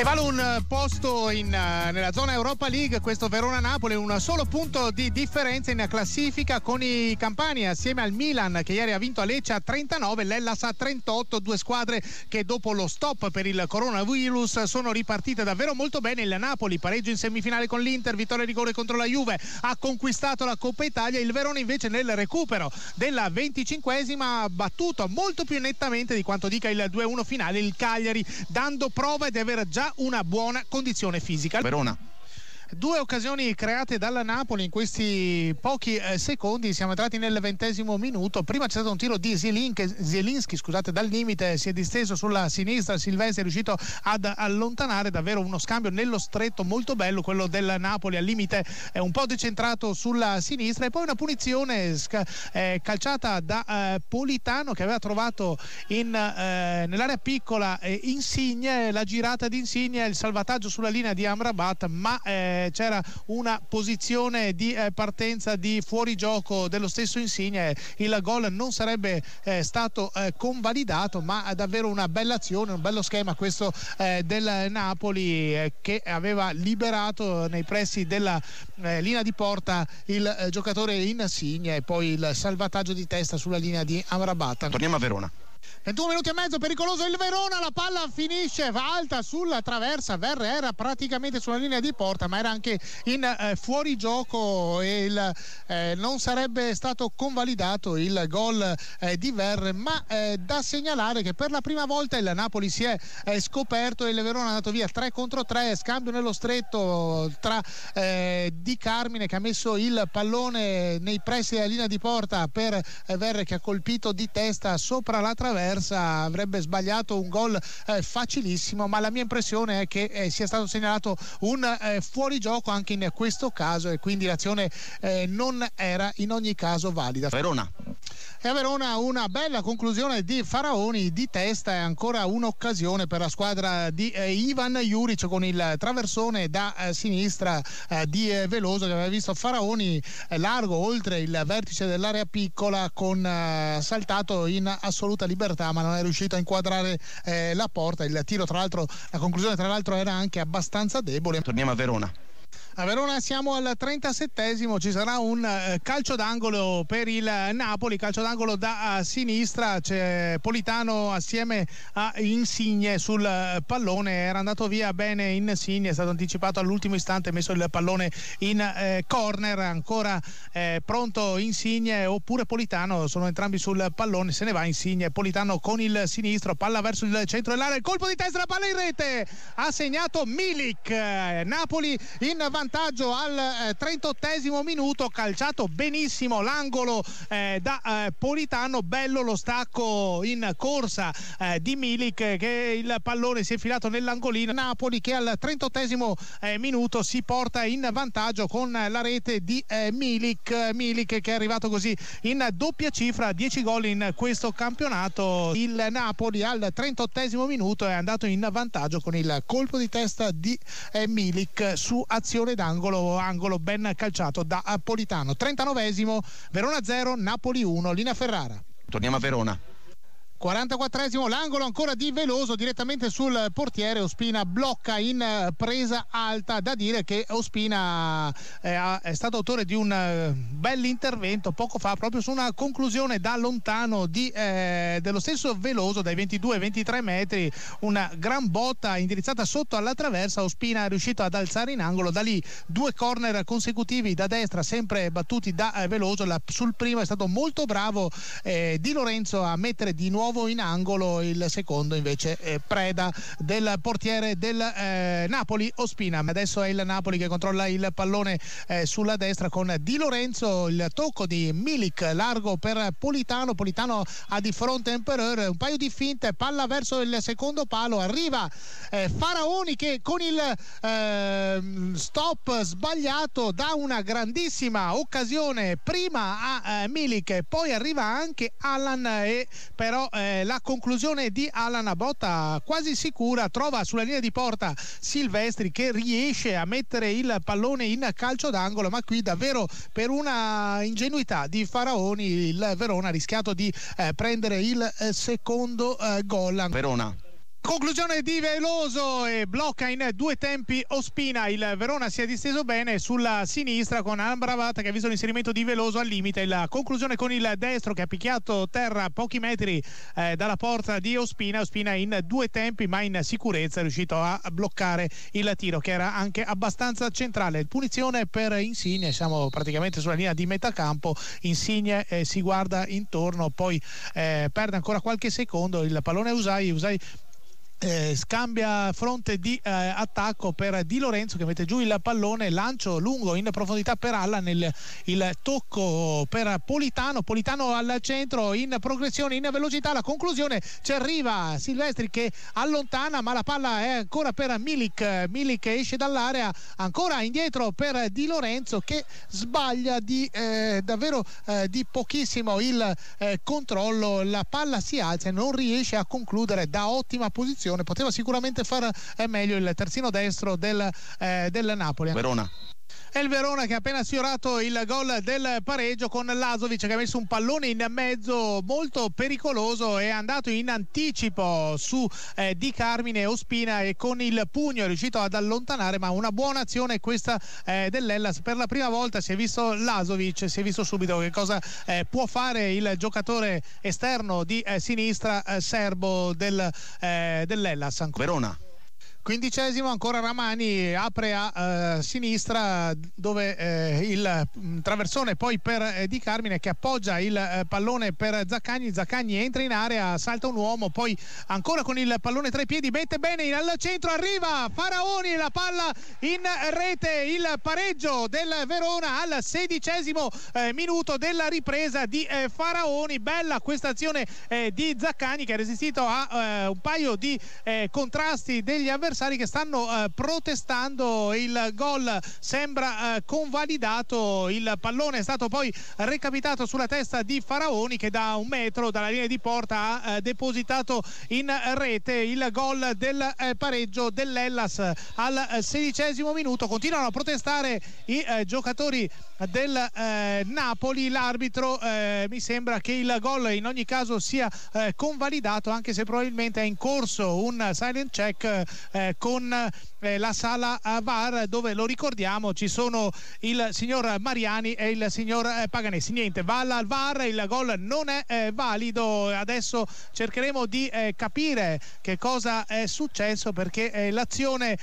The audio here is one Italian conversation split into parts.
E vale un eh, posto in, eh, nella zona Europa League, questo Verona-Napoli, un solo punto di differenza in classifica con i Campani assieme al Milan che ieri ha vinto a Lecce a 39, l'Ellas a 38, due squadre che dopo lo stop per il coronavirus sono ripartite davvero molto bene. Il Napoli pareggio in semifinale con l'Inter, vittoria di rigore contro la Juve, ha conquistato la Coppa Italia, il Verona invece nel recupero della 25esima ha battuto molto più nettamente di quanto dica il 2-1 finale il Cagliari dando prova di aver già una buona condizione fisica. Verona. Due occasioni create dalla Napoli in questi pochi eh, secondi, siamo entrati nel ventesimo minuto, prima c'è stato un tiro di Zielinski, Zielinski scusate, dal limite, si è disteso sulla sinistra, Silvestri è riuscito ad allontanare davvero uno scambio nello stretto molto bello, quello del Napoli al limite è eh, un po' decentrato sulla sinistra e poi una punizione eh, calciata da eh, Politano che aveva trovato in, eh, nell'area piccola eh, Insigne, la girata di Insigne, il salvataggio sulla linea di Amrabat, ma eh, c'era una posizione di eh, partenza di fuorigioco dello stesso Insigne il gol non sarebbe eh, stato eh, convalidato ma davvero una bella azione un bello schema questo eh, del Napoli che aveva liberato nei pressi della linea di porta il giocatore Insigne e poi il salvataggio di testa sulla linea di Amrabat torniamo a Verona 21 minuti e mezzo, pericoloso il Verona, la palla finisce, va alta sulla traversa, Verre era praticamente sulla linea di porta ma era anche in eh, fuorigioco e il, eh, non sarebbe stato convalidato il gol eh, di Verre, ma eh, da segnalare che per la prima volta il Napoli si è eh, scoperto e il Verona è andato via 3 contro 3, scambio nello stretto tra eh, Di Carmine che ha messo il pallone nei pressi della linea di porta per Verre che ha colpito di testa sopra la traversa persa, avrebbe sbagliato un gol eh, facilissimo, ma la mia impressione è che eh, sia stato segnalato un eh, fuorigioco anche in questo caso e quindi l'azione eh, non era in ogni caso valida. Verona e a Verona una bella conclusione di Faraoni di testa e ancora un'occasione per la squadra di eh, Ivan Juric con il traversone da eh, sinistra eh, di eh, Veloso che aveva visto Faraoni eh, largo oltre il vertice dell'area piccola con eh, saltato in assoluta libertà ma non è riuscito a inquadrare la porta il tiro tra l'altro la conclusione tra l'altro era anche abbastanza debole torniamo a Verona a Verona siamo al 37esimo, ci sarà un eh, calcio d'angolo per il Napoli, calcio d'angolo da sinistra, c'è Politano assieme a Insigne sul eh, pallone, era andato via bene Insigne, è stato anticipato all'ultimo istante, messo il pallone in eh, corner, ancora eh, pronto Insigne oppure Politano, sono entrambi sul pallone, se ne va Insigne, Politano con il sinistro, palla verso il centro dell'area, colpo di testa, palla in rete, ha segnato Milik, eh, Napoli in vantaggio vantaggio al eh, 38 minuto calciato benissimo l'angolo eh, da eh, Politano bello lo stacco in corsa eh, di Milik che il pallone si è filato nell'angolino Napoli che al 38 eh, minuto si porta in vantaggio con la rete di eh, Milik Milik che è arrivato così in doppia cifra 10 gol in questo campionato il Napoli al 38 minuto è andato in vantaggio con il colpo di testa di Milik su azione pallone d'angolo, angolo ben calciato da Politano. 39 esimo Verona 0, Napoli 1, linea Ferrara. Torniamo a Verona. 44esimo l'angolo ancora di Veloso direttamente sul portiere Ospina blocca in eh, presa alta da dire che Ospina eh, è stato autore di un eh, bell'intervento poco fa proprio su una conclusione da lontano di, eh, dello stesso Veloso dai 22-23 metri una gran botta indirizzata sotto alla traversa Ospina è riuscito ad alzare in angolo da lì due corner consecutivi da destra sempre battuti da eh, Veloso La, sul primo è stato molto bravo eh, Di Lorenzo a mettere di nuovo Nuovo in angolo, il secondo invece è eh, preda del portiere del eh, Napoli Ospina. Adesso è il Napoli che controlla il pallone eh, sulla destra con Di Lorenzo, il tocco di Milik largo per Politano, Politano ha di fronte Emperor un paio di finte, palla verso il secondo palo, arriva eh, Faraoni che con il ehm, stop sbagliato dà una grandissima occasione prima a eh, Milik, poi arriva anche Allan e però eh, eh, la conclusione di Alan Abotta quasi sicura trova sulla linea di porta Silvestri che riesce a mettere il pallone in calcio d'angolo ma qui davvero per una ingenuità di Faraoni il Verona ha rischiato di eh, prendere il eh, secondo eh, gol Verona Conclusione di Veloso e blocca in due tempi Ospina. Il Verona si è disteso bene sulla sinistra con Ambravata che ha visto l'inserimento di Veloso al limite. La conclusione con il destro che ha picchiato terra pochi metri eh, dalla porta di Ospina. Ospina in due tempi ma in sicurezza è riuscito a bloccare il tiro che era anche abbastanza centrale. Punizione per Insigne, siamo praticamente sulla linea di metà campo. Insigne eh, si guarda intorno, poi eh, perde ancora qualche secondo. Il pallone Usai, Usai eh, scambia fronte di eh, attacco per Di Lorenzo che mette giù il pallone, lancio lungo in profondità per Allan, il, il tocco per Politano, Politano al centro in progressione, in velocità, la conclusione ci arriva Silvestri che allontana ma la palla è ancora per Milik, Milik esce dall'area, ancora indietro per Di Lorenzo che sbaglia di eh, davvero eh, di pochissimo il eh, controllo, la palla si alza e non riesce a concludere da ottima posizione pressione poteva sicuramente far eh, meglio il terzino destro del, eh, del Napoli Verona è il Verona che ha appena sfiorato il gol del pareggio con Lazovic che ha messo un pallone in mezzo molto pericoloso è andato in anticipo su eh, Di Carmine Ospina e con il pugno è riuscito ad allontanare ma una buona azione questa eh, dell'Ellas per la prima volta si è visto Lazovic si è visto subito che cosa eh, può fare il giocatore esterno di eh, sinistra eh, serbo del, eh, dell'Ellas ancora. Verona Quindicesimo ancora Ramani apre a eh, sinistra dove eh, il mm, traversone poi per eh, Di Carmine che appoggia il eh, pallone per Zaccagni, Zaccagni entra in area, salta un uomo, poi ancora con il pallone tra i piedi, mette bene al centro, arriva Faraoni, la palla in rete, il pareggio del Verona al sedicesimo eh, minuto della ripresa di eh, Faraoni, bella questa azione di Zaccagni che ha resistito a un paio di contrasti degli avversari avversari che stanno eh, protestando il gol sembra eh, convalidato il pallone è stato poi recapitato sulla testa di Faraoni che da un metro dalla linea di porta ha eh, depositato in rete il gol del eh, pareggio dell'Ellas al eh, sedicesimo minuto continuano a protestare i eh, giocatori del Napoli l'arbitro mi sembra che il gol in ogni caso sia convalidato anche se probabilmente è in corso un silent check eh, con eh, la sala VAR eh, dove lo ricordiamo ci sono il signor Mariani e il signor eh, Paganessi. Niente, va al VAR, il gol non è eh, valido. Adesso cercheremo di capire che cosa è successo perché l'azione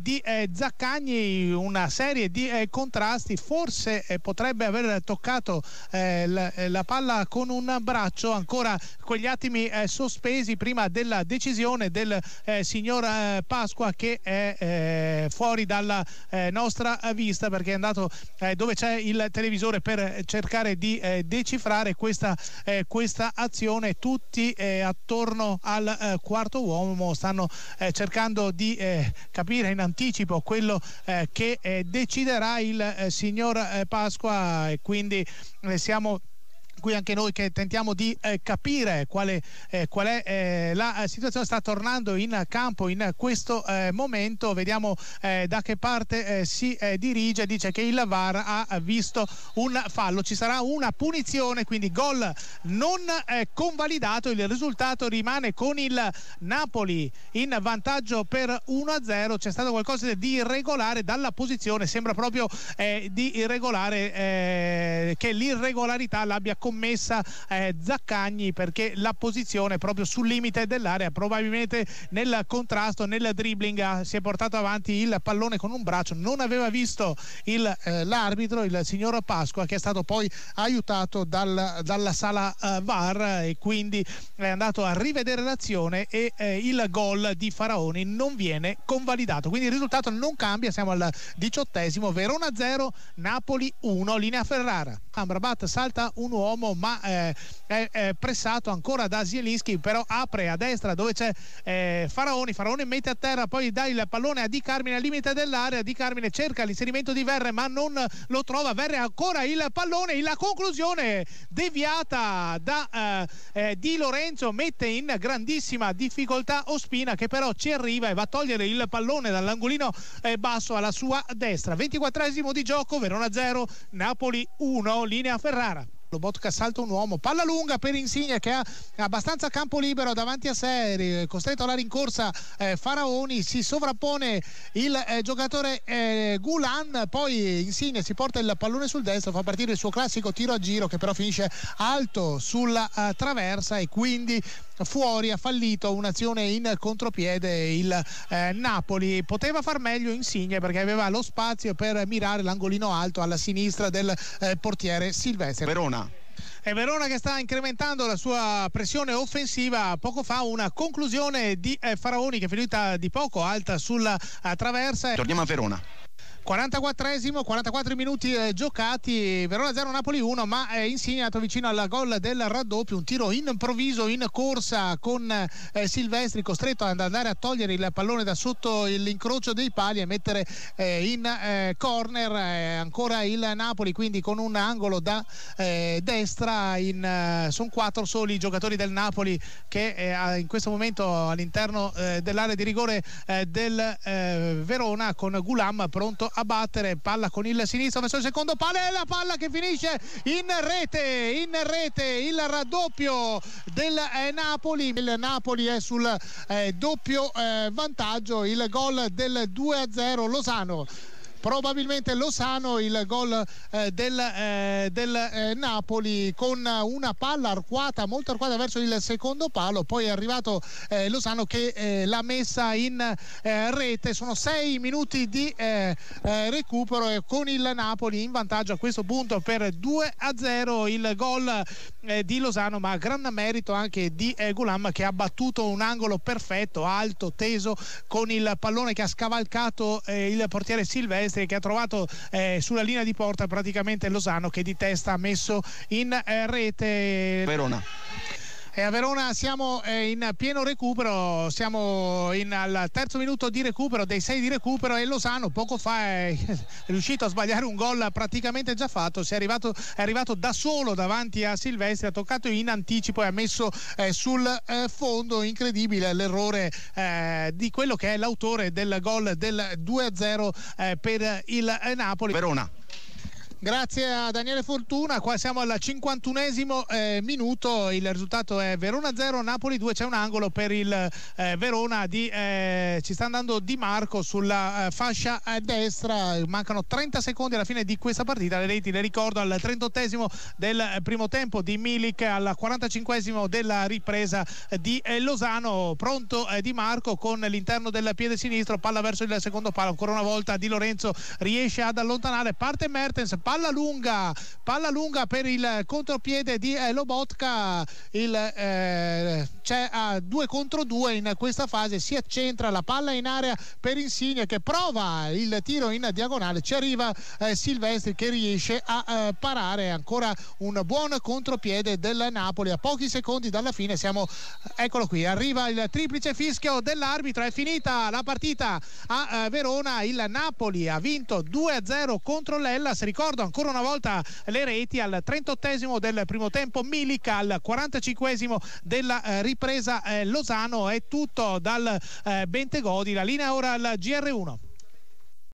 di Zaccagni, una serie di contrasti, forse potrebbe aver toccato la, la palla con un braccio ancora quegli attimi eh, sospesi prima della decisione del eh, signor eh, Pasqua che è eh, fuori dalla eh, nostra vista perché è andato eh, dove c'è il televisore per cercare di eh, decifrare questa, eh, questa, azione. Tutti attorno al quarto uomo stanno cercando di capire in anticipo quello che deciderà il signor Pasqua e quindi siamo qui anche noi che tentiamo di eh, capire quale, eh, qual è eh, la eh, situazione sta tornando in campo in questo eh, momento vediamo eh, da che parte si dirige dice che il VAR ha visto un fallo ci sarà una punizione quindi gol non convalidato il risultato rimane con il Napoli in vantaggio per 1-0 c'è stato qualcosa di irregolare dalla posizione sembra proprio di irregolare che l'irregolarità l'abbia convalidato scommessa eh, Zaccagni perché la posizione proprio sul limite dell'area probabilmente nel contrasto, nel dribbling si è portato avanti il pallone con un braccio, non aveva visto il, eh, l'arbitro, il signor Pasqua che è stato poi aiutato dal, dalla sala eh, VAR e quindi è andato a rivedere l'azione e eh, il gol di Faraoni non viene convalidato, quindi il risultato non cambia, siamo al diciottesimo, Verona 0, Napoli 1, linea Ferrara. Ambrabat salta un uomo uomo ma eh, è, è, pressato ancora da Zielinski però apre a destra dove c'è eh, Faraoni Faraoni mette a terra poi dà il pallone a Di Carmine al limite dell'area Di Carmine cerca l'inserimento di Verre ma non lo trova Verre ancora il pallone la conclusione deviata da eh, eh, Di Lorenzo mette in grandissima difficoltà Ospina che però ci arriva e va a togliere il pallone dall'angolino eh, basso alla sua destra 24 di gioco Verona 0 Napoli 1 linea Ferrara Lobotka salta un uomo, palla lunga per Insigne che ha abbastanza campo libero davanti a sé, costretto alla rincorsa eh, Faraoni, si sovrappone il eh, giocatore eh, Gulan, poi Insigne si porta il pallone sul destro, fa partire il suo classico tiro a giro che però finisce alto sulla eh, traversa e quindi fuori ha fallito un'azione in contropiede il eh, Napoli poteva far meglio Insigne perché aveva lo spazio per mirare l'angolino alto alla sinistra del eh, portiere Silvestri Verona è Verona che sta incrementando la sua pressione offensiva. Poco fa una conclusione di eh, Faraoni che è finita di poco alta sulla eh, traversa. Torniamo a Verona. 44esimo, 44 minuti eh, giocati, Verona 0 Napoli 1, ma è eh, insegnato vicino alla gol del raddoppio, un tiro improvviso in corsa con eh, Silvestri costretto ad andare a togliere il pallone da sotto l'incrocio dei pali e mettere eh, in eh, corner eh, ancora il Napoli, quindi con un angolo da destra sono quattro soli i giocatori del Napoli che in questo momento all'interno dell'area di rigore del Verona con Gulam pronto a a battere, palla con il sinistro verso il secondo palo e la palla che finisce in rete, in rete il raddoppio del eh, Napoli, il Napoli è sul eh, doppio eh, vantaggio, il gol del 2-0 Losano probabilmente Lozano il gol eh, del, eh, del eh, Napoli con una palla arcuata molto arcuata verso il secondo palo poi è arrivato eh, Lozano che eh, l'ha messa in rete sono sei minuti di recupero e con il Napoli in vantaggio a questo punto per 2 a 0 il gol di Lozano ma gran merito anche di Gulam che ha battuto un angolo perfetto alto teso con il pallone che ha scavalcato il portiere Silvestri palestre che ha trovato eh, sulla linea di porta praticamente Lozano che di testa ha messo in eh, rete Verona e a Verona siamo eh, in pieno recupero, siamo in, al terzo minuto di recupero, dei sei di recupero e Lozano poco fa è riuscito a sbagliare un gol praticamente già fatto, è arrivato, è arrivato, da solo davanti a Silvestri, ha toccato in anticipo e ha messo eh, sul eh, fondo incredibile l'errore eh, di quello che è l'autore del gol del 2-0 eh, per il Napoli. Verona. Grazie a Daniele Fortuna, qua siamo al 51esimo eh, minuto, il risultato è Verona 0, Napoli 2, c'è un angolo per il eh, Verona, di, eh, ci sta andando Di Marco sulla eh, fascia eh, destra, mancano 30 secondi alla fine di questa partita, le reti le ricordo al 38esimo del eh, primo tempo di Milik, al 45esimo della ripresa di Losano, pronto Di Marco con l'interno del piede sinistro, palla verso il secondo palo, ancora una volta Di Lorenzo riesce ad allontanare, parte Mertens, palla lunga, palla lunga per il contropiede di eh, Lobotka, il, eh, c'è a 2 contro 2 in questa fase, si accentra la palla in area per Insigne che prova il tiro in diagonale, ci arriva eh, Silvestri che riesce a eh, parare ancora un buon contropiede del Napoli a pochi secondi dalla fine siamo eh, eccolo qui arriva il triplice fischio dell'arbitro è finita la partita a eh, Verona il Napoli ha vinto 2-0 contro l'Ellas ricordo ricordo ancora una volta le reti al 38 del primo tempo, Milica al 45 della eh, ripresa eh, Lozano. È tutto dal eh, Bentegodi. La linea ora al GR1.